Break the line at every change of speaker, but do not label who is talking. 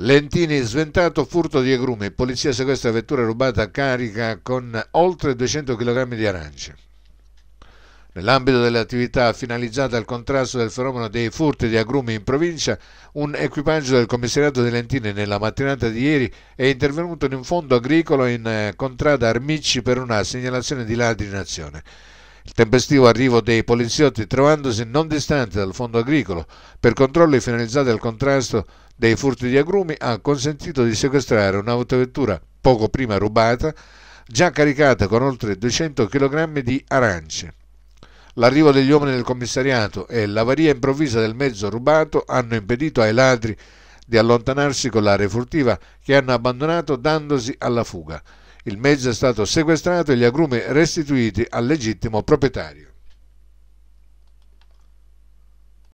Lentini sventato, furto di agrumi, polizia sequestra vettura rubata carica con oltre 200 kg di arance. Nell'ambito delle attività finalizzate al contrasto del fenomeno dei furti di agrumi in provincia, un equipaggio del commissariato di Lentini nella mattinata di ieri è intervenuto in un fondo agricolo in eh, contrada Armicci per una segnalazione di ladri in azione. Il tempestivo arrivo dei poliziotti, trovandosi non distante dal fondo agricolo, per controlli finalizzati al contrasto dei furti di agrumi, ha consentito di sequestrare un'autovettura poco prima rubata, già caricata con oltre 200 kg di arance. L'arrivo degli uomini del commissariato e l'avaria improvvisa del mezzo rubato hanno impedito ai ladri di allontanarsi con l'area furtiva che hanno abbandonato dandosi alla fuga. Il mezzo è stato sequestrato e gli agrumi restituiti al legittimo proprietario.